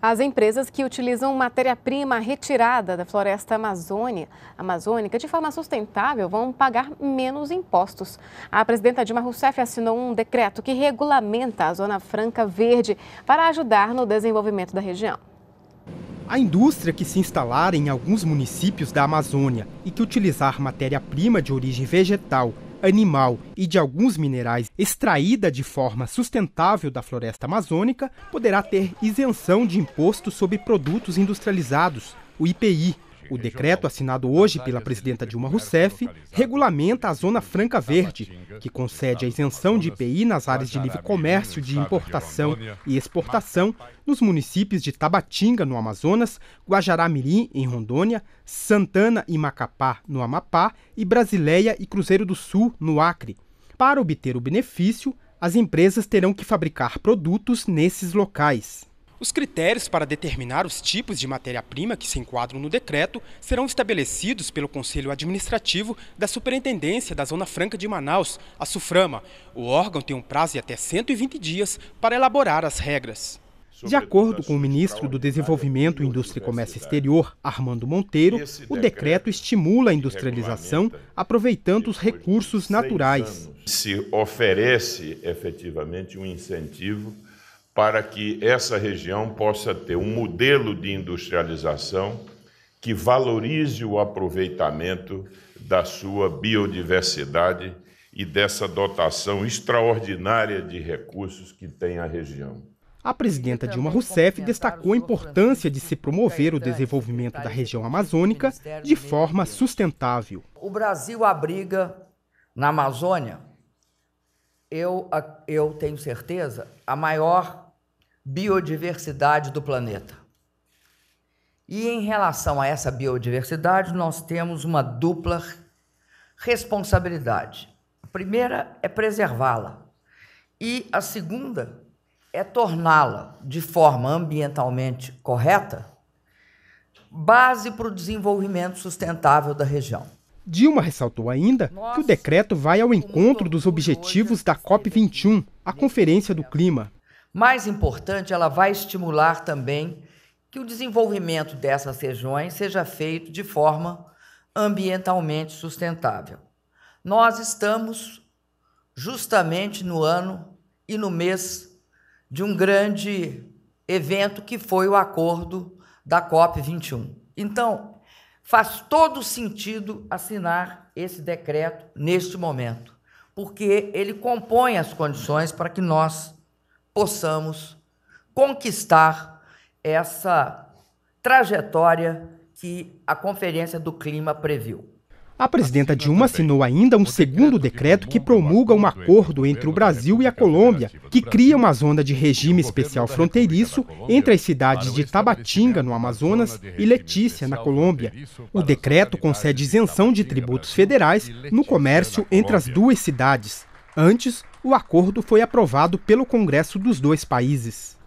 As empresas que utilizam matéria-prima retirada da floresta Amazônia, amazônica de forma sustentável vão pagar menos impostos. A presidenta Dilma Rousseff assinou um decreto que regulamenta a Zona Franca Verde para ajudar no desenvolvimento da região. A indústria que se instalar em alguns municípios da Amazônia e que utilizar matéria-prima de origem vegetal animal e de alguns minerais extraída de forma sustentável da floresta amazônica poderá ter isenção de imposto sobre produtos industrializados, o IPI, o decreto assinado hoje pela é presidenta Dilma Rousseff regulamenta a Zona Franca Verde, que concede a isenção de IPI nas áreas de livre comércio de importação e exportação nos municípios de Tabatinga, no Amazonas, Guajará-Mirim, em Rondônia, Santana e Macapá, no Amapá, e Brasileia e Cruzeiro do Sul, no Acre. Para obter o benefício, as empresas terão que fabricar produtos nesses locais. Os critérios para determinar os tipos de matéria-prima que se enquadram no decreto serão estabelecidos pelo Conselho Administrativo da Superintendência da Zona Franca de Manaus, a SUFRAMA. O órgão tem um prazo de até 120 dias para elaborar as regras. De acordo com o ministro do Desenvolvimento, Indústria e Comércio Exterior, Armando Monteiro, o decreto estimula a industrialização aproveitando os recursos naturais. Se oferece efetivamente um incentivo para que essa região possa ter um modelo de industrialização que valorize o aproveitamento da sua biodiversidade e dessa dotação extraordinária de recursos que tem a região. A presidenta Dilma Rousseff destacou a importância de se promover o desenvolvimento da região amazônica de forma sustentável. O Brasil abriga na Amazônia, eu, eu tenho certeza, a maior biodiversidade do planeta. E em relação a essa biodiversidade, nós temos uma dupla responsabilidade. A primeira é preservá-la, e a segunda é torná-la de forma ambientalmente correta base para o desenvolvimento sustentável da região. Dilma ressaltou ainda que o decreto vai ao encontro dos objetivos da COP21, a Conferência do Clima, mais importante, ela vai estimular também que o desenvolvimento dessas regiões seja feito de forma ambientalmente sustentável. Nós estamos justamente no ano e no mês de um grande evento que foi o acordo da COP21. Então, faz todo sentido assinar esse decreto neste momento, porque ele compõe as condições para que nós possamos conquistar essa trajetória que a Conferência do Clima previu. A presidenta Dilma assinou ainda um segundo decreto que promulga um acordo entre o Brasil e a Colômbia, que cria uma zona de regime especial fronteiriço entre as cidades de Tabatinga, no Amazonas, e Letícia, na Colômbia. O decreto concede isenção de tributos federais no comércio entre as duas cidades. Antes, o acordo foi aprovado pelo Congresso dos dois países.